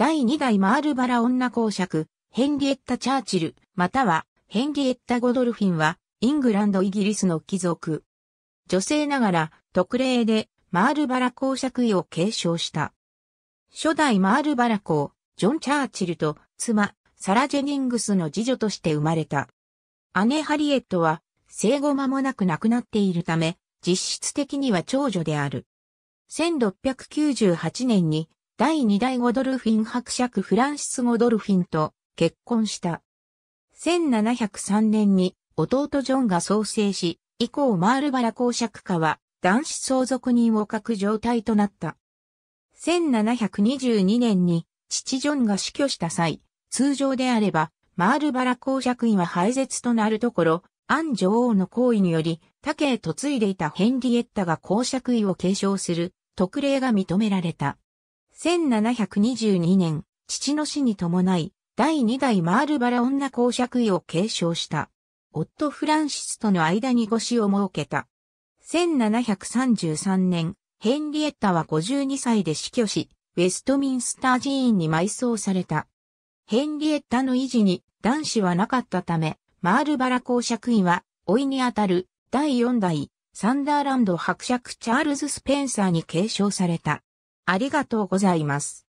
第2代マールバラ女公爵、ヘンリエッタ・チャーチル、またはヘンリエッタ・ゴドルフィンは、イングランド・イギリスの貴族。女性ながら、特例で、マールバラ公爵位を継承した。初代マールバラ公、ジョン・チャーチルと、妻、サラ・ジェニングスの次女として生まれた。姉ハリエットは、生後間もなく亡くなっているため、実質的には長女である。1698年に第2代ゴドルフィン伯爵フランシス・ゴドルフィンと結婚した。1703年に弟ジョンが創生し、以降マールバラ公爵家は男子相続人を欠く状態となった。1722年に父ジョンが死去した際、通常であれば、マールバラ公爵位は廃絶となるところ、アン女王の行為により、他家へ嫁いでいたヘンリエッタが公爵位を継承する特例が認められた。1722年、父の死に伴い、第2代マールバラ女公爵位を継承した。夫フランシスとの間に腰を設けた。1733年、ヘンリエッタは52歳で死去し、ウェストミンスター寺院に埋葬された。ヘンリエッタの維持に男子はなかったため、マールバラ公爵位は、老いにあたる第4代、サンダーランド伯爵チャールズ・スペンサーに継承された。ありがとうございます。